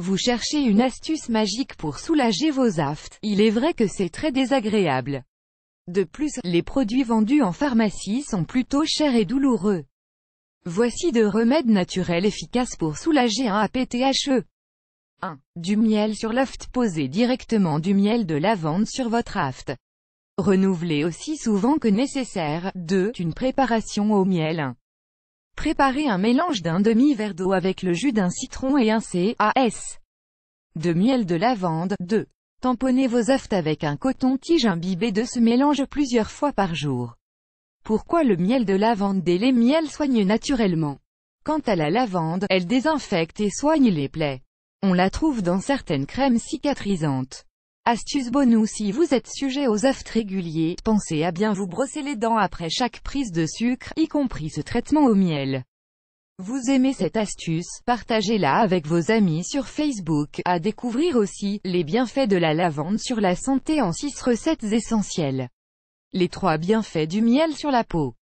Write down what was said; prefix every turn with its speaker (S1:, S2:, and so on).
S1: Vous cherchez une astuce magique pour soulager vos aftes, il est vrai que c'est très désagréable. De plus, les produits vendus en pharmacie sont plutôt chers et douloureux. Voici deux remèdes naturels efficaces pour soulager un APTHE. 1. Du miel sur l'aft Posez directement du miel de lavande sur votre aft. Renouvelez aussi souvent que nécessaire. 2. Une préparation au miel. Préparez un mélange d'un demi-verre d'eau avec le jus d'un citron et un C.A.S. de miel de lavande. 2. Tamponnez vos œufs avec un coton-tige imbibé de ce mélange plusieurs fois par jour. Pourquoi le miel de lavande et les miels soignent naturellement Quant à la lavande, elle désinfecte et soigne les plaies. On la trouve dans certaines crèmes cicatrisantes. Astuce bonus si vous êtes sujet aux aftes réguliers, pensez à bien vous brosser les dents après chaque prise de sucre, y compris ce traitement au miel. Vous aimez cette astuce, partagez-la avec vos amis sur Facebook, à découvrir aussi, les bienfaits de la lavande sur la santé en 6 recettes essentielles. Les 3 bienfaits du miel sur la peau.